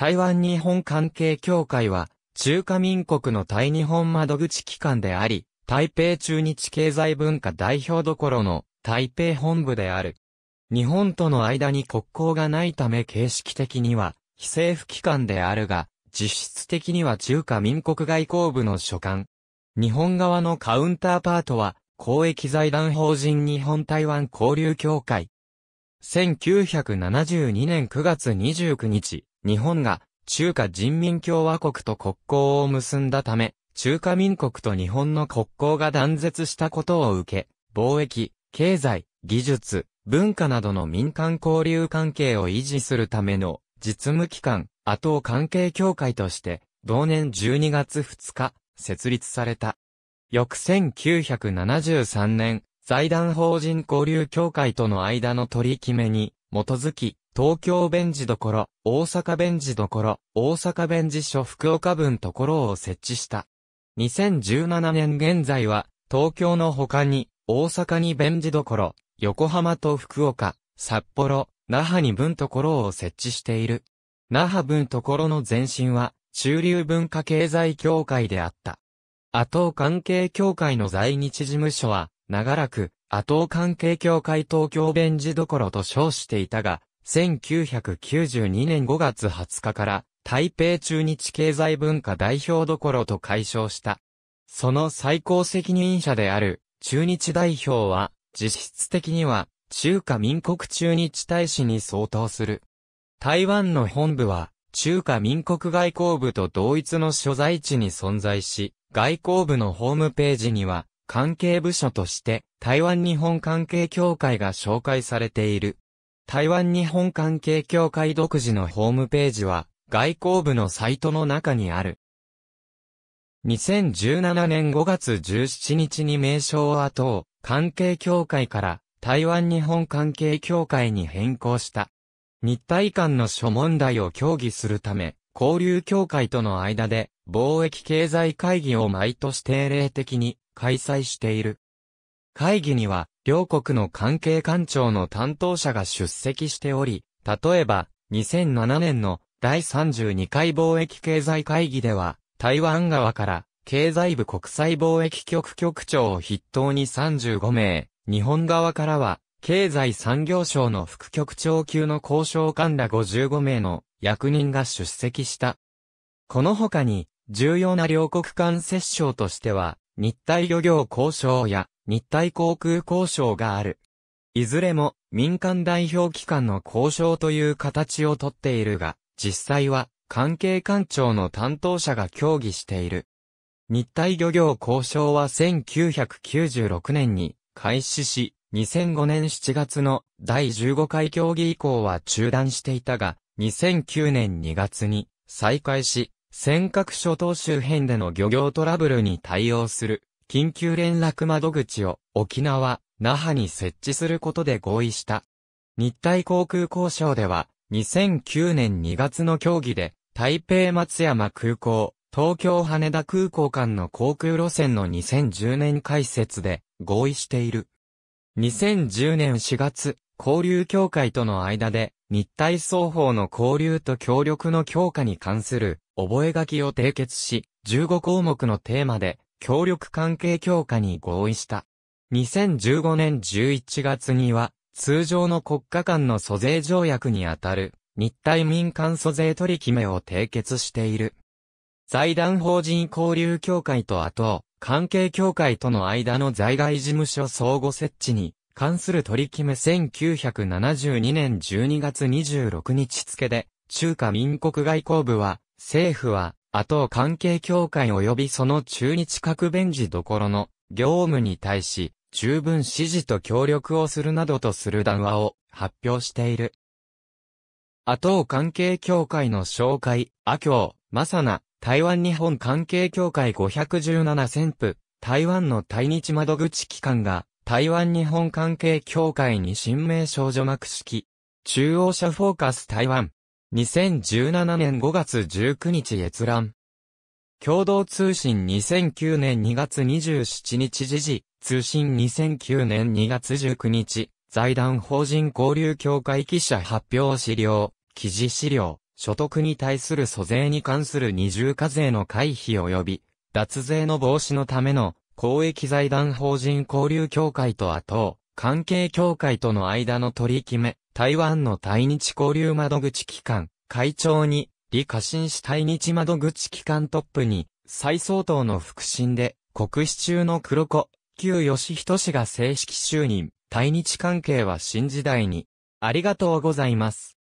台湾日本関係協会は、中華民国の対日本窓口機関であり、台北中日経済文化代表どころの台北本部である。日本との間に国交がないため形式的には非政府機関であるが、実質的には中華民国外交部の所管。日本側のカウンターパートは公益財団法人日本台湾交流協会。1972年9月29日、日本が中華人民共和国と国交を結んだため、中華民国と日本の国交が断絶したことを受け、貿易、経済、技術、文化などの民間交流関係を維持するための実務機関、後関係協会として、同年12月2日、設立された。翌1973年、財団法人交流協会との間の取り決めに、基づき、東京弁事所、大阪弁事所、大阪弁事所福岡分所を設置した。2017年現在は、東京の他に、大阪に弁事所、横浜と福岡、札幌、那覇に分所を設置している。那覇分所の前身は、中流文化経済協会であった。阿東関係協会の在日事務所は、長らく、阿東関係協会東京弁事所と称していたが、1992年5月20日から台北中日経済文化代表どころと解消した。その最高責任者である中日代表は実質的には中華民国中日大使に相当する。台湾の本部は中華民国外交部と同一の所在地に存在し、外交部のホームページには関係部署として台湾日本関係協会が紹介されている。台湾日本関係協会独自のホームページは、外交部のサイトの中にある。2017年5月17日に名称後を関係協会から台湾日本関係協会に変更した。日台間の諸問題を協議するため、交流協会との間で貿易経済会議を毎年定例的に開催している。会議には、両国の関係官庁の担当者が出席しており、例えば、2007年の第32回貿易経済会議では、台湾側から、経済部国際貿易局局長を筆頭に35名、日本側からは、経済産業省の副局長級の交渉官ら55名の役人が出席した。この他に、重要な両国間接衝としては、日体漁業交渉や日体航空交渉がある。いずれも民間代表機関の交渉という形をとっているが、実際は関係官庁の担当者が協議している。日体漁業交渉は1996年に開始し、2005年7月の第15回協議以降は中断していたが、2009年2月に再開し、尖閣諸島周辺での漁業トラブルに対応する緊急連絡窓口を沖縄、那覇に設置することで合意した。日体航空交渉では、2009年2月の協議で、台北松山空港、東京羽田空港間の航空路線の2010年開設で合意している。2010年4月、交流協会との間で、日体双方の交流と協力の強化に関する覚書を締結し、15項目のテーマで協力関係強化に合意した。2015年11月には、通常の国家間の租税条約にあたる、日体民間租税取り決めを締結している。財団法人交流協会と後、関係協会との間の在外事務所相互設置に関する取り決め1972年12月26日付で、中華民国外交部は、政府は、あと関係協会及びその中日各弁事どころの業務に対し、十分指示と協力をするなどとする談話を発表している。阿東関係協会の紹介、阿京、マサナ、台湾日本関係協会517選府、台湾の対日窓口機関が、台湾日本関係協会に新名少女幕式、中央社フォーカス台湾、2017年5月19日閲覧。共同通信2009年2月27日時事、通信2009年2月19日、財団法人交流協会記者発表資料、記事資料、所得に対する租税に関する二重課税の回避及び、脱税の防止のための、公益財団法人交流協会と後、関係協会との間の取り決め、台湾の対日交流窓口機関、会長に、李過信氏対日窓口機関トップに、蔡総統の腹心で、国史中の黒子、旧吉人氏が正式就任、対日関係は新時代に、ありがとうございます。